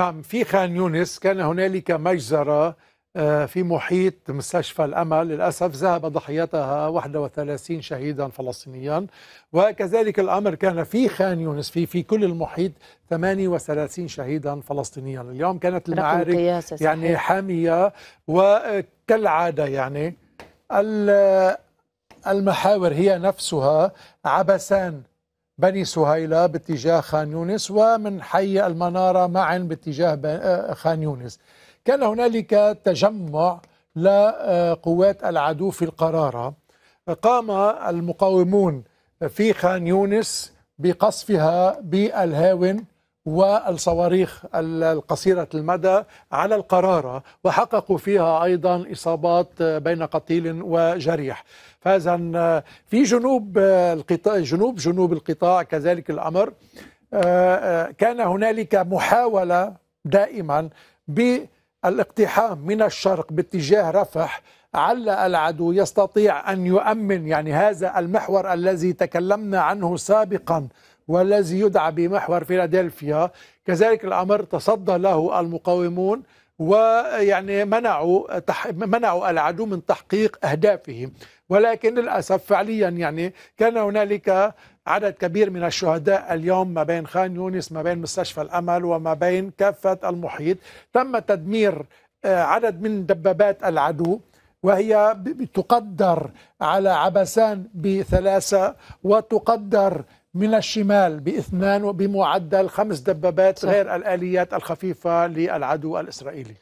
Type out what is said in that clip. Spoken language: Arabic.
نعم في خان يونس كان هنالك مجزرة آه، في محيط مستشفى الأمل للأسف ذهب ضحيتها 31 شهيدا فلسطينيا وكذلك الأمر كان في خان يونس في في كل المحيط 38 شهيدا فلسطينيا اليوم كانت المعارك يعني حامية وكالعادة يعني المحاور هي نفسها عبثان بني سهيلة باتجاه خان يونس ومن حي المنارة معا باتجاه آه، خان يونس كان هنالك تجمع لقوات العدو في القرارة قام المقاومون في خان يونس بقصفها بالهاون والصواريخ القصيرة المدى على القرارة وحققوا فيها أيضا إصابات بين قتيل وجريح فإذا في جنوب القطاع جنوب جنوب القطاع كذلك الأمر آه، آه، كان هنالك محاولة دائما بالاقتحام من الشرق باتجاه رفح عل العدو يستطيع أن يؤمن يعني هذا المحور الذي تكلمنا عنه سابقا والذي يدعى بمحور فيلادلفيا كذلك الأمر تصدى له المقاومون ويعني منعوا تح... منعوا العدو من تحقيق اهدافهم ولكن للاسف فعليا يعني كان هنالك عدد كبير من الشهداء اليوم ما بين خان يونس ما بين مستشفى الامل وما بين كافه المحيط تم تدمير آه، عدد من دبابات العدو وهي تقدر على عبسان بثلاثه وتقدر من الشمال باثنان بمعدل خمس دبابات غير الآليات الخفيفة للعدو الإسرائيلي